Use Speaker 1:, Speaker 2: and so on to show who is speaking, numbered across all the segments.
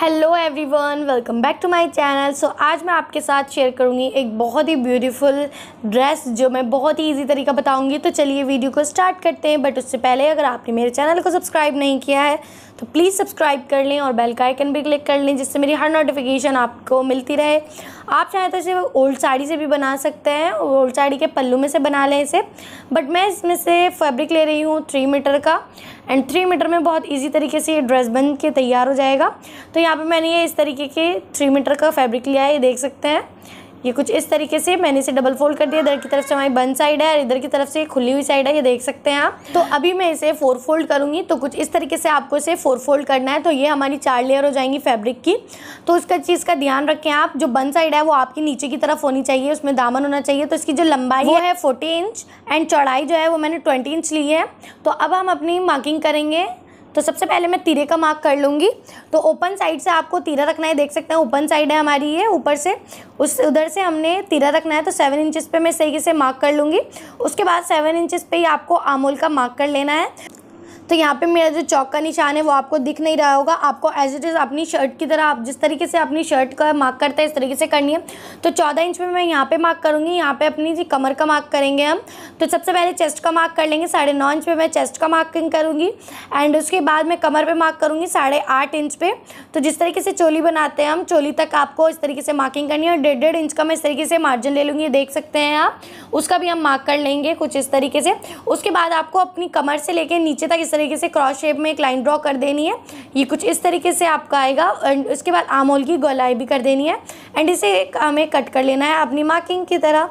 Speaker 1: hello everyone welcome back to my channel so आज मैं आपके साथ शेयर करूँगी एक बहुत ही ब्यूटीफुल ड्रेस जो मैं बहुत ही इजी तरीका बताऊँगी तो चलिए वीडियो को स्टार्ट करते हैं बट उससे पहले अगर आपने मेरे चैनल को सब्सक्राइब नहीं किया है तो प्लीज़ सब्सक्राइब कर लें और बेल का आइकन भी क्लिक कर लें जिससे मेरी हर नोटिफिकेशन आपको मिलती रहे आप चाहें तो इसे ओल्ड साड़ी से भी बना सकते हैं ओल्ड साड़ी के पल्लू में से बना लें इसे बट मैं इसमें से फैब्रिक ले रही हूँ थ्री मीटर का एंड थ्री मीटर में बहुत ईजी तरीके से ये ड्रेस बन के तैयार हो जाएगा तो यहाँ पर मैंने ये इस तरीके के थ्री मीटर का फैब्रिक लिया है ये देख सकते हैं ये कुछ इस तरीके से मैंने इसे डबल फोल्ड कर दिया इधर की तरफ से हमारी बंद साइड है और इधर की तरफ से खुली हुई साइड है ये देख सकते हैं आप तो अभी मैं इसे फोर फोल्ड करूँगी तो कुछ इस तरीके से आपको इसे फोर फोल्ड करना है तो ये हमारी चार लेयर हो जाएंगी फैब्रिक की तो उसका चीज़ का ध्यान रखें आप जो बन साइड है वो आपकी नीचे की तरफ होनी चाहिए उसमें दामन होना चाहिए तो इसकी जो लंबाई वो है फोर्टी इंच एंड चौड़ाई जो है वो मैंने ट्वेंटी इंच ली है तो अब हम अपनी मार्किंग करेंगे तो सबसे पहले मैं तीरे का मार्क कर लूँगी तो ओपन साइड से आपको तीरा रखना है देख सकते हैं ओपन साइड है हमारी ये ऊपर से उस उधर से हमने तीरा रखना है तो सेवन इंचेस पे मैं सही से मार्क कर लूँगी उसके बाद सेवन इंचेस पे ही आपको आमूल का मार्क कर लेना है तो यहाँ पे मेरा जो चौक का निशान है वो आपको दिख नहीं रहा होगा आपको एज इट इज़ अपनी शर्ट की तरह आप जिस तरीके से अपनी शर्ट का मार्क करता है इस तरीके से करनी है तो चौदह इंच में मैं यहाँ पे मार्क करूँगी यहाँ पे अपनी जी कमर का मार्क करेंगे हम तो सबसे पहले चेस्ट का मार्क कर लेंगे साढ़े नौ इंच पर मैं चेस्ट का मार्किंग करूँगी एंड उसके बाद मैं कमर पर मार्क करूँगी साढ़े आठ इंच पर तो जिस तरीके से चोली बनाते हैं हम चोली तक आपको इस तरीके से मार्किंग करनी है और डेढ़ डेढ़ इंच का मैं इस तरीके से मार्जिन ले लूँगी देख सकते हैं आप उसका भी हम मार्क कर लेंगे कुछ इस तरीके से उसके बाद आपको अपनी कमर से लेकर नीचे तक इस तरीके से क्रॉस शेप में एक लाइन ड्रॉ कर देनी है ये कुछ इस तरीके से आपका आएगा एंड उसके बाद आमोल की गोलाई भी कर देनी है एंड इसे हमें कट कर लेना है अपनी मार्किंग की तरह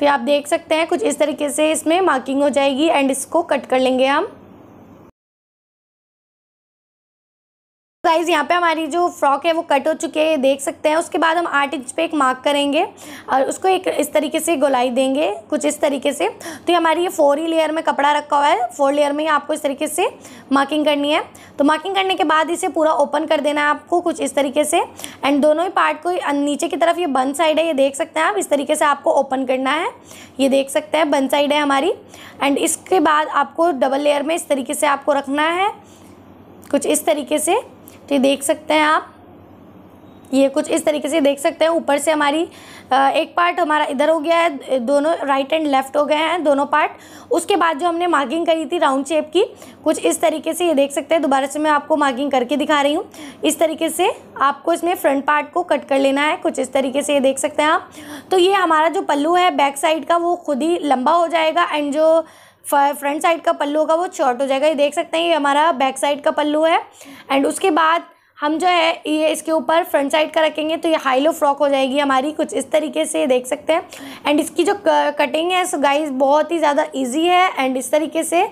Speaker 1: तो आप देख सकते हैं कुछ इस तरीके से इसमें मार्किंग हो जाएगी एंड इसको कट कर लेंगे हम गाइज यहाँ पे हमारी जो फ्रॉक है वो कट हो चुकी है देख सकते हैं उसके बाद हम आठ इंच पे एक मार्क करेंगे और उसको एक इस तरीके से गोलाई देंगे कुछ इस तरीके से तो ये हमारी ये फोर ही लेयर में कपड़ा रखा हुआ है फोर लेयर में आपको इस तरीके से मार्किंग करनी है तो मार्किंग करने के बाद इसे पूरा ओपन कर देना है आपको कुछ इस तरीके से एंड दोनों ही पार्ट को नीचे की तरफ ये बंद साइड है ये देख सकते हैं आप इस तरीके से आपको ओपन करना है ये देख सकते हैं बंद साइड है हमारी एंड इसके बाद आपको डबल लेयर में इस तरीके से आपको रखना है कुछ इस तरीके से तो ये देख सकते हैं आप ये कुछ इस तरीके से देख सकते हैं ऊपर से हमारी एक पार्ट हमारा इधर हो गया है दोनों राइट एंड लेफ्ट हो गए हैं दोनों पार्ट उसके बाद जो हमने मार्किंग करी थी राउंड शेप की कुछ इस तरीके से ये देख सकते हैं दोबारा से मैं आपको मार्किंग करके दिखा रही हूँ इस तरीके से आपको इसमें फ्रंट पार्ट को कट कर लेना है कुछ इस तरीके से ये देख सकते हैं आप तो ये हमारा जो पल्लू है बैक साइड का वो खुद ही लंबा हो जाएगा एंड जो फ्रंट साइड का पल्लू होगा वो शॉर्ट हो जाएगा ये देख सकते हैं ये हमारा बैक साइड का पल्लू है एंड उसके बाद हम जो है ये इसके ऊपर फ्रंट साइड का रखेंगे तो ये हाई लो फ्रॉक हो जाएगी हमारी कुछ इस तरीके से देख सकते हैं एंड इसकी जो कटिंग है सो गाइस बहुत ही ज़्यादा इजी है एंड इस तरीके से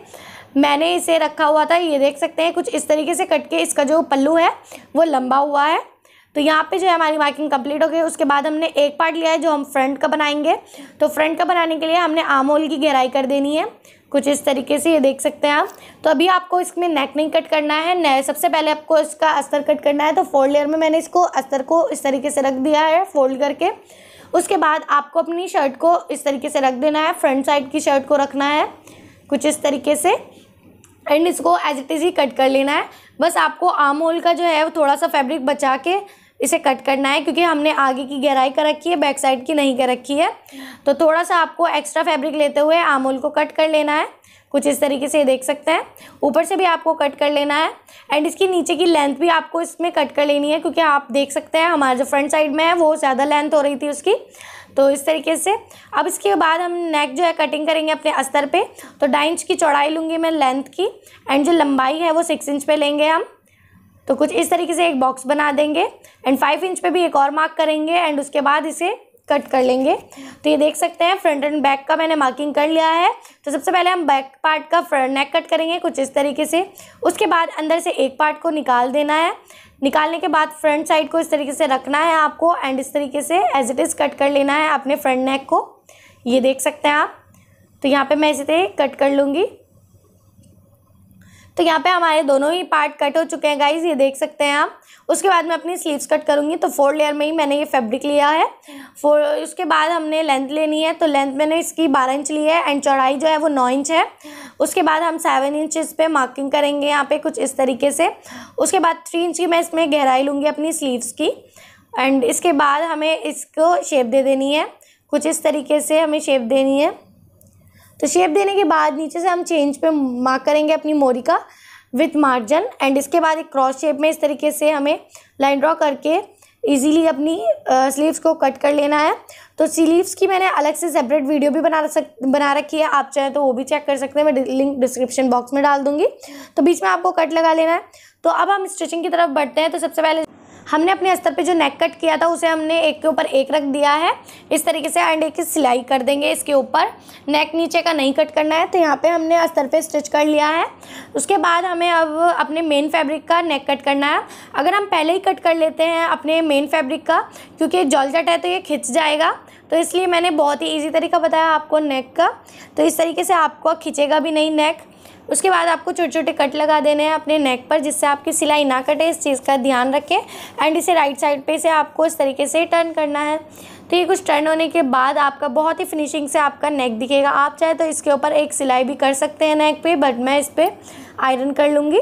Speaker 1: मैंने इसे रखा हुआ था ये देख सकते हैं कुछ इस तरीके से कट के इसका जो पल्लू है वो लंबा हुआ है तो यहाँ पे जो है हमारी मार्किंग कंप्लीट हो गई उसके बाद हमने एक पार्ट लिया है जो हम फ्रंट का बनाएंगे तो फ्रंट का बनाने के लिए हमने आमोल की गहराई कर देनी है कुछ इस तरीके से ये देख सकते हैं आप तो अभी आपको इसमें नेक नहीं कट करना है सबसे पहले आपको इसका अस्तर कट करना है तो फोल्ड लेयर में मैंने इसको अस्तर को इस तरीके से रख दिया है फोल्ड करके उसके बाद आपको अपनी शर्ट को इस तरीके से रख देना है फ्रंट साइड की शर्ट को रखना है कुछ इस तरीके से एंड इसको एज इट इज़ ही कट कर लेना है बस आपको आम होल का जो है वो थोड़ा सा फैब्रिक बचा के इसे कट करना है क्योंकि हमने आगे की गहराई कर रखी है बैक साइड की नहीं कर रखी है तो थोड़ा सा आपको एक्स्ट्रा फैब्रिक लेते हुए आमूल को कट कर लेना है कुछ इस तरीके से देख सकते हैं ऊपर से भी आपको कट कर लेना है एंड इसकी नीचे की लेंथ भी आपको इसमें कट कर लेनी है क्योंकि आप देख सकते हैं हमारे जो फ्रंट साइड में है वो ज़्यादा लेंथ हो रही थी उसकी तो इस तरीके से अब इसके बाद हम नेक जो है कटिंग करेंगे अपने अस्तर पे तो ढाई इंच की चौड़ाई लूँगी मैं लेंथ की एंड जो लंबाई है वो सिक्स इंच पे लेंगे हम तो कुछ इस तरीके से एक बॉक्स बना देंगे एंड फाइव इंच पे भी एक और मार्क करेंगे एंड उसके बाद इसे कट कर लेंगे तो ये देख सकते हैं फ्रंट एंड बैक का मैंने मार्किंग कर लिया है तो सबसे पहले हम बैक पार्ट का फ्रंट नेक कट करेंगे कुछ इस तरीके से उसके बाद अंदर से एक पार्ट को निकाल देना है निकालने के बाद फ्रंट साइड को इस तरीके से रखना है आपको एंड इस तरीके से एज इट इज़ कट कर लेना है अपने फ्रंट नेक को ये देख सकते हैं आप तो यहाँ पे मैं इसे कट कर लूँगी तो यहाँ पे हमारे दोनों ही पार्ट कट हो चुके हैं गाइज ये देख सकते हैं आप उसके बाद मैं अपनी स्लीव्स कट करूँगी तो फोर लेयर में ही मैंने ये फैब्रिक लिया है फोर उसके बाद हमने लेंथ लेनी है तो लेंथ मैंने इसकी बारह इंच ली है एंड चौड़ाई जो है वो नौ इंच है उसके बाद हम सेवन इंचज़ पे मार्किंग करेंगे यहाँ पर कुछ इस तरीके से उसके बाद थ्री इंच की मैं इसमें गहराई लूँगी अपनी स्लीव्स की एंड इसके बाद हमें इसको शेप दे देनी है कुछ इस तरीके से हमें शेप देनी है तो शेप देने के बाद नीचे से हम चेंज पे मार्क करेंगे अपनी मोरी का विथ मार्जन एंड इसके बाद एक क्रॉस शेप में इस तरीके से हमें लाइन ड्रॉ करके ईजीली अपनी स्लीव्स को कट कर लेना है तो स्लीव्स की मैंने अलग से सेपरेट वीडियो भी बना सक बना रखी है आप चाहें तो वो भी चेक कर सकते हैं मैं लिंक डिस्क्रिप्शन बॉक्स में डाल दूंगी तो बीच में आपको कट लगा लेना है तो अब हम स्टिचिंग की तरफ बढ़ते हैं तो सबसे पहले हमने अपने स्तर पे जो नेक कट किया था उसे हमने एक के ऊपर एक रख दिया है इस तरीके से एंड एक सिलाई कर देंगे इसके ऊपर नेक नीचे का नहीं कट करना है तो यहाँ पे हमने स्तर पे स्टिच कर लिया है उसके बाद हमें अब अपने मेन फैब्रिक का नेक कट करना है अगर हम पहले ही कट कर लेते हैं अपने मेन फैब्रिक का क्योंकि जॉलजट है तो ये खिंच जाएगा तो इसलिए मैंने बहुत ही ईजी तरीका बताया आपको नेक का तो इस तरीके से आपको खींचेगा भी नहीं नेक उसके बाद आपको छोटे छोटे कट लगा देने हैं अपने नेक पर जिससे आपकी सिलाई ना कटे इस चीज़ का ध्यान रखें एंड इसे राइट साइड पे से आपको इस तरीके से टर्न करना है तो ये कुछ टर्न होने के बाद आपका बहुत ही फिनिशिंग से आपका नेक दिखेगा आप चाहे तो इसके ऊपर एक सिलाई भी कर सकते हैं नेक पे बट मैं इस पर आयरन कर लूँगी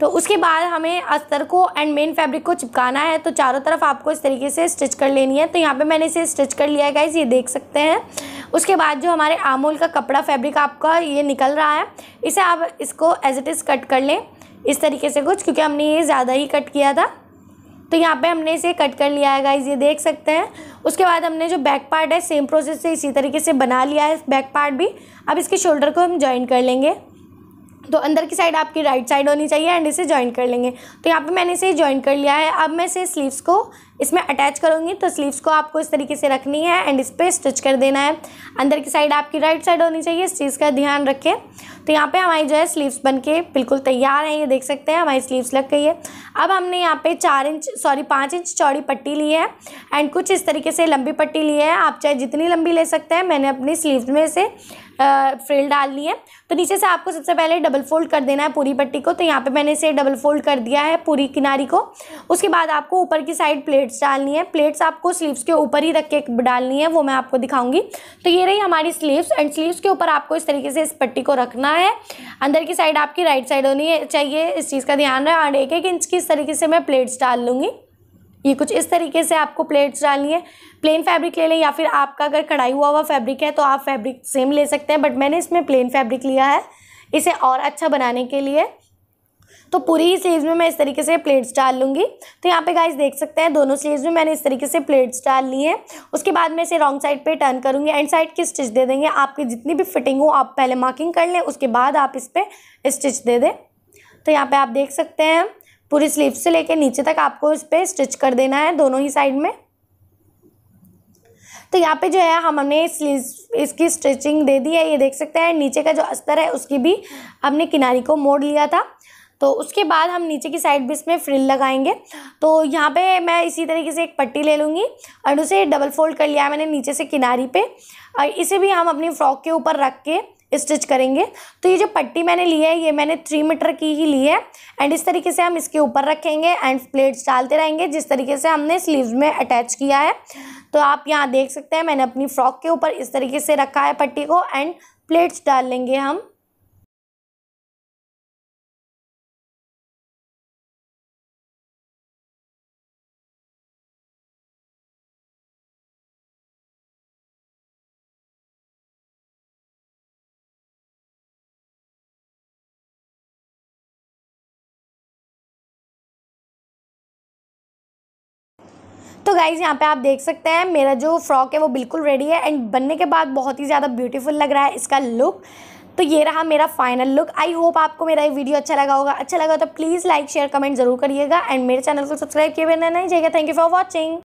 Speaker 1: तो उसके बाद हमें अस्तर को एंड मेन फैब्रिक को चिपकाना है तो चारों तरफ आपको इस तरीके से स्टिच कर लेनी है तो यहाँ पे मैंने इसे स्टिच कर लिया है गाइज ये देख सकते हैं उसके बाद जो हमारे आमूल का कपड़ा फैब्रिक आपका ये निकल रहा है इसे आप इसको एज इट इज़ कट कर लें इस तरीके से कुछ क्योंकि हमने ये ज़्यादा ही कट किया था तो यहाँ पे हमने इसे कट कर लिया है गाइज ये देख सकते हैं उसके बाद हमने जो बैक पार्ट है सेम प्रोसेस से इसी तरीके से बना लिया है बैक पार्ट भी अब इसके शोल्डर को हम ज्वाइन कर लेंगे तो अंदर की साइड आपकी राइट साइड होनी चाहिए एंड इसे ज्वाइन कर लेंगे तो यहाँ पे मैंने इसे ज्वाइन कर लिया है अब मैं इसे स्लीव्स को इसमें अटैच करूँगी तो स्लीव्स को आपको इस तरीके से रखनी है एंड इस पर स्टिच कर देना है अंदर की साइड आपकी राइट साइड होनी चाहिए इस चीज़ का ध्यान रखें तो यहाँ पे हमारी जो है स्लीव्स बन के बिल्कुल तैयार हैं ये देख सकते हैं हमारी स्लीव्स लग गई है अब हमने यहाँ पे चार इंच सॉरी पाँच इंच चौड़ी पट्टी ली है एंड कुछ इस तरीके से लंबी पट्टी ली है आप चाहे जितनी लंबी ले सकते हैं मैंने अपनी स्लीव में से फ्रिल डालनी है तो नीचे से आपको सबसे पहले डबल फोल्ड कर देना है पूरी पट्टी को तो यहाँ पर मैंने इसे डबल फोल्ड कर दिया है पूरी किनारी को उसके बाद आपको ऊपर की साइड प्लेट प्लेट्स डालनी है प्लेट्स आपको स्लीव्स के ऊपर ही रख के डालनी है वो मैं आपको दिखाऊंगी तो ये रही हमारी स्लीव्स एंड स्लीव्स के ऊपर आपको इस तरीके से इस पट्टी को रखना है अंदर की साइड आपकी राइट साइड होनी चाहिए इस चीज़ का ध्यान रहे और एक एक इंच की इस तरीके से मैं प्लेट्स डाल लूँगी ये कुछ इस तरीके से आपको प्लेट्स डालनी है प्लेन फैब्रिक ले लें या फिर आपका अगर कढ़ाई हुआ हुआ फैब्रिक है तो आप फैब्रिक सेम ले सकते हैं बट मैंने इसमें प्लेन फैब्रिक लिया है इसे और अच्छा बनाने के लिए तो पूरी ही स्लीव्स में मैं इस तरीके से प्लेट्स डाल लूँगी तो यहाँ पे गाइस देख सकते हैं दोनों स्लीव्स में मैंने इस तरीके से प्लेट्स डाल ली हैं उसके बाद मैं इसे रॉन्ग साइड पर टर्न करूँगी एंड साइड की स्टिच दे देंगे आपकी जितनी भी फिटिंग हो आप पहले मार्किंग कर लें उसके बाद आप इस पर स्टिच दे दें तो यहाँ पर आप देख सकते हैं पूरी स्लीव से लेकर नीचे तक आपको इस पर स्टिच कर देना है दोनों ही साइड में तो यहाँ पे जो है हमने स्लीव इसकी स्टिचिंग दे दी है ये देख सकते हैं नीचे का जो अस्तर है उसकी भी हमने किनारी को मोड़ लिया था तो उसके बाद हम नीचे की साइड भी इसमें फ्रिल लगाएंगे तो यहाँ पे मैं इसी तरीके से एक पट्टी ले लूँगी और उसे डबल फोल्ड कर लिया है मैंने नीचे से किनारी पे और इसे भी हम अपनी फ्रॉक के ऊपर रख के स्टिच करेंगे तो ये जो पट्टी मैंने ली है ये मैंने थ्री मीटर की ही ली है एंड इस तरीके से हम इसके ऊपर रखेंगे एंड प्लेट्स डालते रहेंगे जिस तरीके से हमने स्लीव्स में अटैच किया है तो आप यहाँ देख सकते हैं मैंने अपनी फ्रॉक के ऊपर इस तरीके से रखा है पट्टी को एंड प्लेट्स डाल लेंगे हम तो गाइज़ यहाँ पे आप देख सकते हैं मेरा जो फ्रॉक है वो बिल्कुल रेडी है एंड बनने के बाद बहुत ही ज़्यादा ब्यूटीफुल लग रहा है इसका लुक तो ये रहा मेरा फाइनल लुक आई होप आपको मेरा ये वीडियो अच्छा लगा होगा अच्छा लगा तो प्लीज़ लाइक शेयर कमेंट जरूर करिएगा एंड मेरे चैनल को सब्सक्राइब किए बिना नहीं जाएगा थैंक यू फॉर वॉचिंग